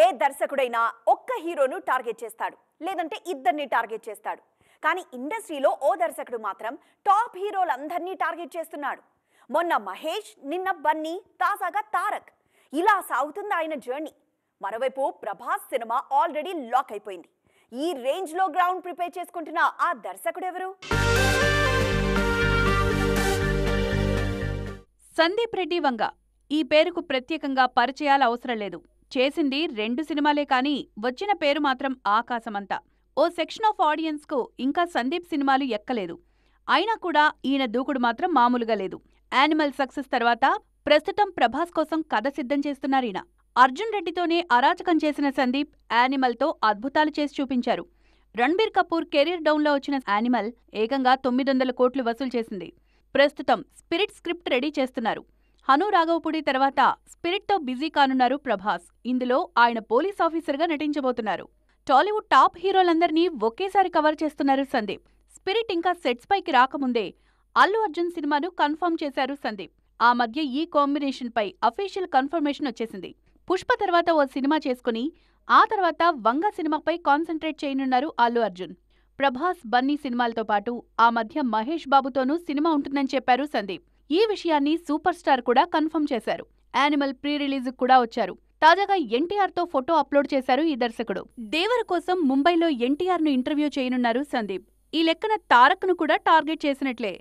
ఏ దర్శకుడైనా ఒక్క హీరోను టార్గెట్ చేస్తాడు లేదంటే ఇద్దరిని టార్గెట్ చేస్తాడు కానీ ఇండస్ట్రీలో ఓ దర్శకుడు మాత్రం టాప్ హీరోలందరినీ టార్గెట్ చేస్తున్నాడు మొన్న మహేష్ నిన్న బన్నీ తాజాగా తారక్ ఇలా సాగుతుంది ఆయన జర్నీ మరోవైపు ప్రభాస్ సినిమా ఆల్రెడీ లాక్ అయిపోయింది ఈ రేంజ్లో గ్రౌండ్ ప్రిపేర్ చేసుకుంటున్న ఆ దర్శకుడు ఎవరు సందీప్ రెడ్డి వంగ ఈ పేరుకు ప్రత్యేకంగా పరిచయాల అవసరం లేదు చేసింది రెండు సినిమాలే కానీ వచ్చిన పేరు మాత్రం ఆకాశమంతా ఓ సెక్షన్ ఆఫ్ ఆడియన్స్కు ఇంకా సందీప్ సినిమాలు ఎక్కలేదు అయినా కూడా ఈయన దూకుడు మాత్రం మామూలుగా లేదు యానిమల్ సక్సెస్ తర్వాత ప్రస్తుతం ప్రభాస్ కోసం కథ సిద్ధం చేస్తున్నారీన అర్జున్ రెడ్డితోనే అరాచకం చేసిన సందీప్ యానిమల్తో అద్భుతాలు చేసి చూపించారు రణ్బీర్ కపూర్ కెరీర్ డౌన్లో వచ్చిన యానిమల్ ఏకంగా తొమ్మిది వందల కోట్లు వసూలు చేసింది ప్రస్తుతం స్పిరిట్ స్క్రిప్ట్ రెడీ చేస్తున్నారు హను రాఘవపుడి తర్వాత స్పిరిట్తో బిజీ కానున్నారు ప్రభాస్ ఇందులో ఆయన పోలీస్ ఆఫీసర్గా నటించబోతున్నారు టాలీవుడ్ టాప్ హీరోలందరినీ ఒకేసారి కవర్ చేస్తున్నారు సందీప్ స్పిరిట్ ఇంకా సెట్స్ పైకి రాకముందే అల్లు అర్జున్ సినిమాను కన్ఫర్మ్ చేశారు సందీప్ ఆ మధ్య ఈ కాంబినేషన్ పై అఫీషియల్ కన్ఫర్మేషన్ వచ్చేసింది పుష్ప తర్వాత ఓ సినిమా చేసుకుని ఆ తర్వాత వంగ సినిమాపై కాన్సన్ట్రేట్ చేయనున్నారు అల్లు అర్జున్ ప్రభాస్ బన్నీ సినిమాలతో పాటు ఆ మధ్య మహేష్ బాబుతోనూ సినిమా ఉంటుందని చెప్పారు సందీప్ ఈ విషయాన్ని సూపర్ స్టార్ కూడా కన్ఫర్మ్ చేశారు యానిమల్ ప్రీ రిలీజ్ కూడా వచ్చారు తాజాగా ఎన్టీఆర్ తో ఫోటో అప్లోడ్ చేశారు ఈ దర్శకుడు దేవర కోసం ముంబైలో ఎన్టీఆర్ ను ఇంటర్వ్యూ చేయనున్నారు సందీప్ ఈ లెక్కన తారక్ ను కూడా టార్గెట్ చేసినట్లే